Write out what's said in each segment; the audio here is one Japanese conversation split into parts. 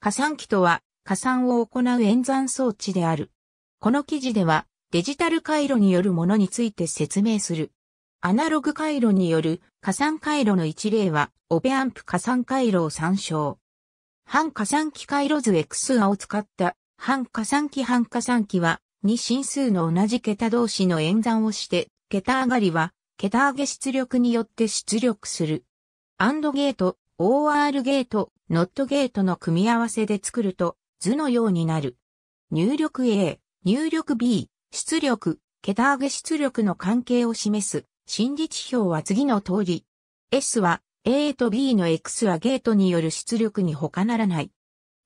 加算機とは、加算を行う演算装置である。この記事では、デジタル回路によるものについて説明する。アナログ回路による加算回路の一例は、オペアンプ加算回路を参照。半加算機回路図 X を使った半加算機半加算機は、2進数の同じ桁同士の演算をして、桁上がりは、桁上げ出力によって出力する。アンドゲート、OR ゲート、ノットゲートの組み合わせで作ると図のようになる。入力 A、入力 B、出力、桁上げ出力の関係を示す心理地表は次の通り。S は A と B の X はゲートによる出力に他ならない。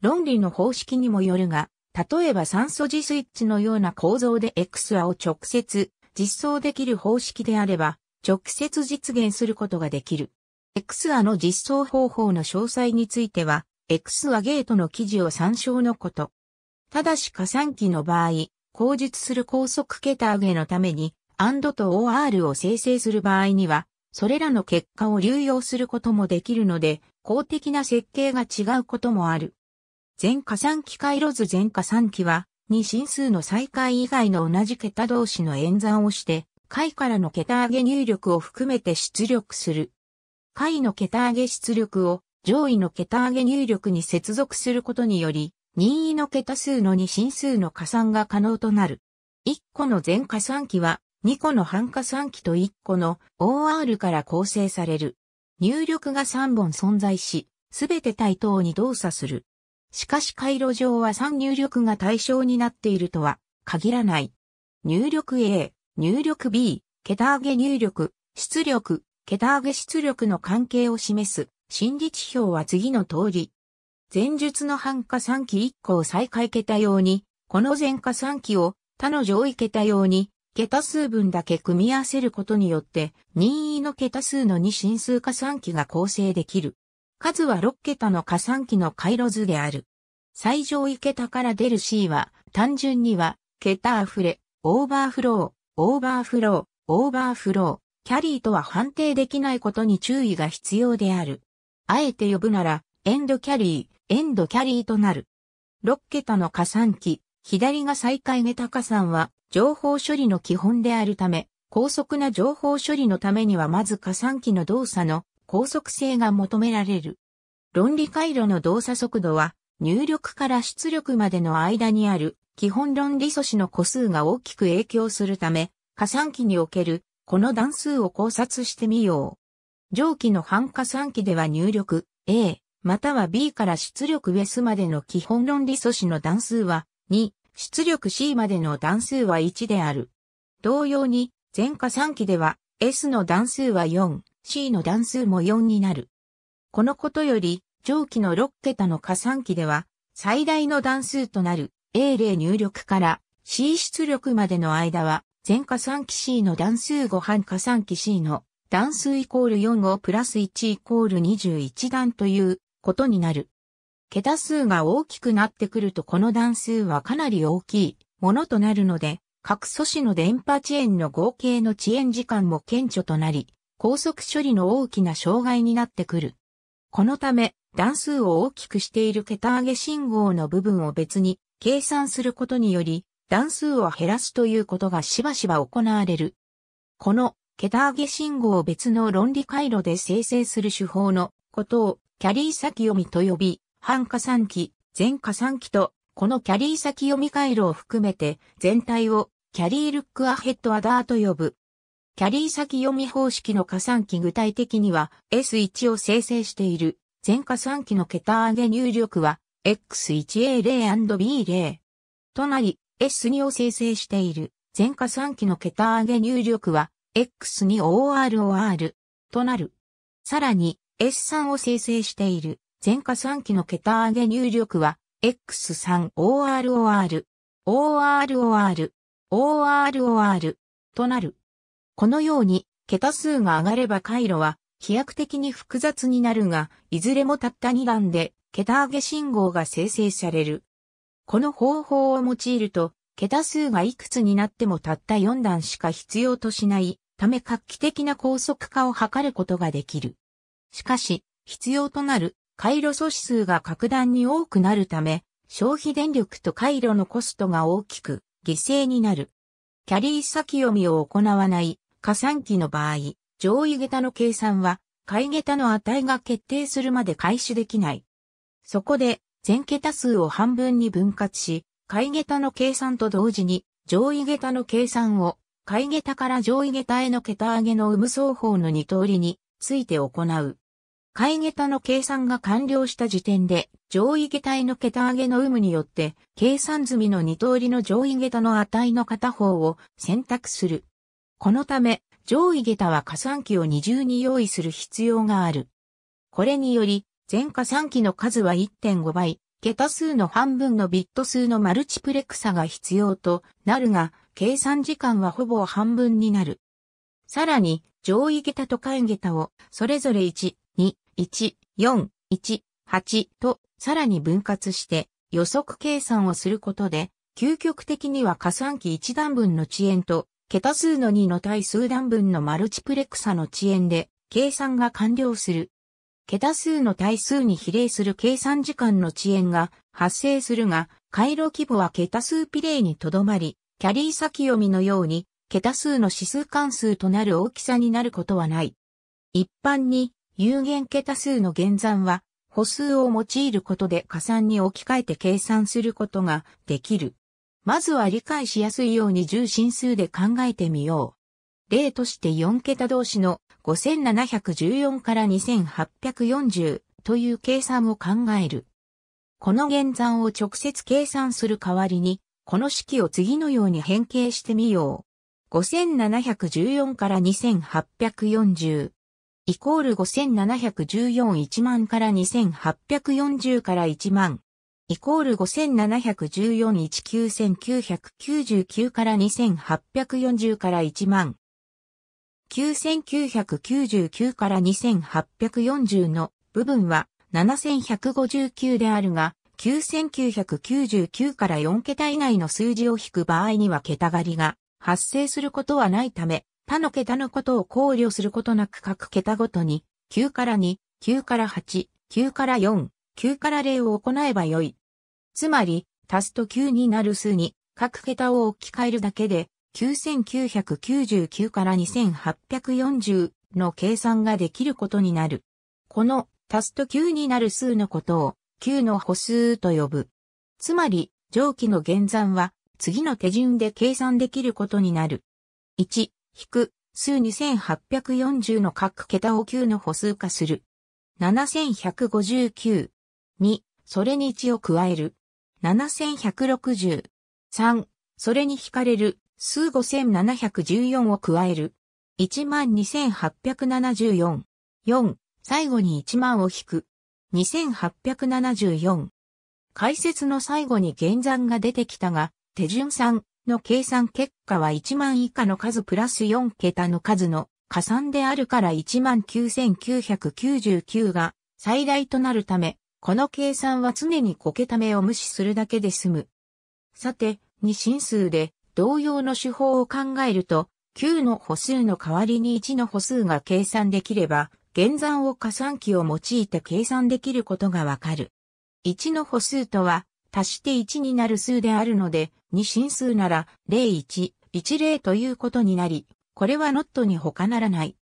論理の方式にもよるが、例えば酸素時スイッチのような構造で X はを直接実装できる方式であれば、直接実現することができる。X アの実装方法の詳細については、X アゲートの記事を参照のこと。ただし加算機の場合、口述する高速桁上げのために、and と or を生成する場合には、それらの結果を流用することもできるので、公的な設計が違うこともある。全加算機回路図全加算機は、2進数の再開以外の同じ桁同士の演算をして、回からの桁上げ入力を含めて出力する。下位の桁上げ出力を上位の桁上げ入力に接続することにより、任意の桁数の二進数の加算が可能となる。1個の全加算機は、2個の半加算機と1個の OR から構成される。入力が3本存在し、すべて対等に動作する。しかし回路上は3入力が対象になっているとは限らない。入力 A、入力 B、桁上げ入力、出力、桁上げ出力の関係を示す心理地表は次の通り。前述の半加算期1個を再開桁用に、この前加算期を他の上位桁用に、桁数分だけ組み合わせることによって、任意の桁数の2進数加算期が構成できる。数は6桁の加算期の回路図である。最上位桁から出る C は、単純には、桁溢れ、オーバーフロー、オーバーフロー、オーバーフロー。キャリーとは判定できないことに注意が必要である。あえて呼ぶなら、エンドキャリー、エンドキャリーとなる。6桁の加算機、左が開下下加算は、情報処理の基本であるため、高速な情報処理のためにはまず加算機の動作の高速性が求められる。論理回路の動作速度は、入力から出力までの間にある基本論理素子の個数が大きく影響するため、加算機におけるこの段数を考察してみよう。上記の半加算機では入力 A または B から出力 S までの基本論理素子の段数は2、出力 C までの段数は1である。同様に全加算機では S の段数は4、C の段数も4になる。このことより上記の6桁の加算機では最大の段数となる A 例入力から C 出力までの間は全加算期 C の段数5半加算期 C の段数イコール4をプラス1イコール21段ということになる。桁数が大きくなってくるとこの段数はかなり大きいものとなるので、各素子の電波遅延の合計の遅延時間も顕著となり、高速処理の大きな障害になってくる。このため、段数を大きくしている桁上げ信号の部分を別に計算することにより、段数を減らすということがしばしば行われる。この桁上げ信号を別の論理回路で生成する手法のことをキャリー先読みと呼び、半加算機、全加算機と、このキャリー先読み回路を含めて全体をキャリールックアヘッドアダーと呼ぶ。キャリー先読み方式の加算機具体的には S1 を生成している全加算機の桁上げ入力は X1A0&B0 となり S2 を生成している前科3期の桁上げ入力は X2OROR となる。さらに S3 を生成している前科3期の桁上げ入力は X3OROR、OROR、OROR となる。このように桁数が上がれば回路は飛躍的に複雑になるが、いずれもたった2段で桁上げ信号が生成される。この方法を用いると、桁数がいくつになってもたった4段しか必要としないため画期的な高速化を図ることができる。しかし、必要となる回路素子数が格段に多くなるため、消費電力と回路のコストが大きく犠牲になる。キャリー先読みを行わない加算機の場合、上位桁の計算は、下位桁の値が決定するまで開始できない。そこで、全桁数を半分に分割し、買い桁の計算と同時に上位桁の計算を買い桁から上位桁への桁上げの有無双方の二通りについて行う。買い桁の計算が完了した時点で上位桁への桁上げの有無によって計算済みの二通りの上位桁の値の片方を選択する。このため上位桁は加算器を二重に用意する必要がある。これにより全科3期の数は1.5倍、桁数の半分のビット数のマルチプレクサが必要となるが、計算時間はほぼ半分になる。さらに、上位桁と下位桁を、それぞれ1、2、1、4、1、8と、さらに分割して、予測計算をすることで、究極的には加算機1段分の遅延と、桁数の2の対数段分のマルチプレクサの遅延で、計算が完了する。桁数の対数に比例する計算時間の遅延が発生するが、回路規模は桁数比例にとどまり、キャリー先読みのように、桁数の指数関数となる大きさになることはない。一般に、有限桁数の減算は、歩数を用いることで加算に置き換えて計算することができる。まずは理解しやすいように重心数で考えてみよう。例として4桁同士の5714から2840という計算を考える。この減算を直接計算する代わりに、この式を次のように変形してみよう。5714から2840。イコール5714 1万から2840から1万。イコール5714 19999から2840から1万。9999から2840の部分は7159であるが、9999から4桁以内の数字を引く場合には桁狩りが発生することはないため、他の桁のことを考慮することなく各桁ごとに、9から2、9から8、9から4、9から0を行えばよい。つまり、足すと9になる数に、各桁を置き換えるだけで、9999から2840の計算ができることになる。この足すと9になる数のことを9の歩数と呼ぶ。つまり、上記の減算は次の手順で計算できることになる。1、引く、数2840の各桁を9の歩数化する。7159。2、それに1を加える。7160。3、それに引かれる数5714を加える。12874。4、最後に1万を引く。2874。解説の最後に減算が出てきたが、手順算の計算結果は1万以下の数プラス4桁の数の加算であるから19999が最大となるため、この計算は常に5桁目を無視するだけで済む。さて、二進数で同様の手法を考えると、9の歩数の代わりに1の歩数が計算できれば、減算を加算器を用いて計算できることがわかる。1の歩数とは、足して1になる数であるので、2進数なら、01、10ということになり、これはノットに他ならない。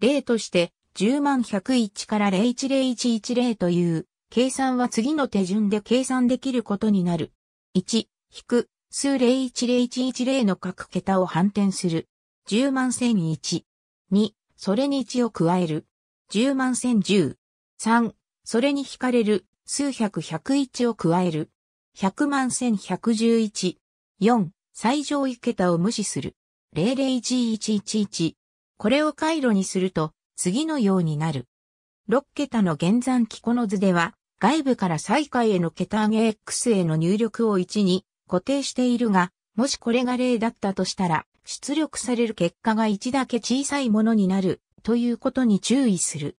例として、10万101から010110という、計算は次の手順で計算できることになる。1、引く、数010110の各桁を反転する。10万1001。2、それに1を加える。10万1010。3、それに引かれる。数百101を加える。100万1111。4、最上位桁を無視する。001111。これを回路にすると、次のようになる。6桁の減算機この図では、外部から最下位への桁上げ X への入力を1に、固定しているが、もしこれが例だったとしたら、出力される結果が1だけ小さいものになる、ということに注意する。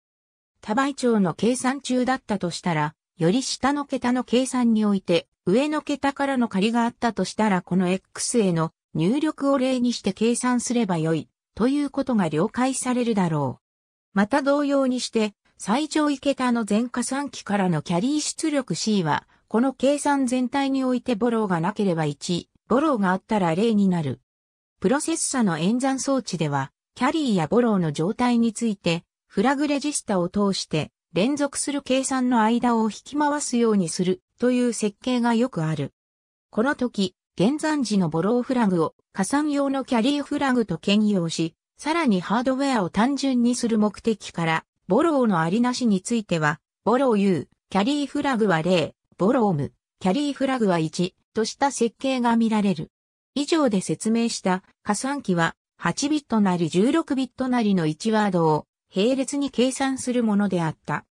多倍長の計算中だったとしたら、より下の桁の計算において、上の桁からの仮があったとしたらこの X への入力を例にして計算すればよい、ということが了解されるだろう。また同様にして、最上位桁の全加算機からのキャリー出力 C は、この計算全体においてボローがなければ1、ボローがあったら0になる。プロセッサの演算装置では、キャリーやボローの状態について、フラグレジスタを通して連続する計算の間を引き回すようにするという設計がよくある。この時、現算時のボローフラグを加算用のキャリーフラグと兼用し、さらにハードウェアを単純にする目的から、ボローのありなしについては、ボロー U、キャリーフラグは0、ボローム、キャリーフラグは1とした設計が見られる。以上で説明した加算機は8ビットなり16ビットなりの1ワードを並列に計算するものであった。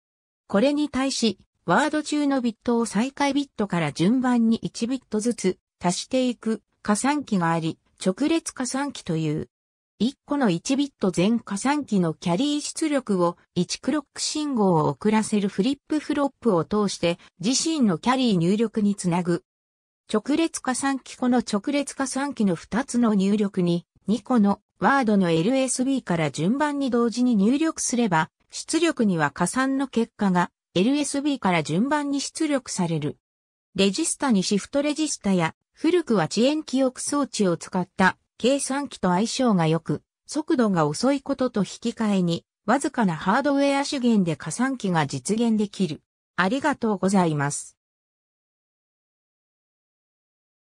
これに対し、ワード中のビットを再開ビットから順番に1ビットずつ足していく加算機があり、直列加算機という1個の1ビット全加算機のキャリー出力を1クロック信号を送らせるフリップフロップを通して自身のキャリー入力につなぐ。直列加算機この直列加算機の2つの入力に2個のワードの LSB から順番に同時に入力すれば出力には加算の結果が LSB から順番に出力される。レジスタにシフトレジスタや古くは遅延記憶装置を使った計算機と相性が良く、速度が遅いことと引き換えに、わずかなハードウェア資源で加算機が実現できる。ありがとうございます。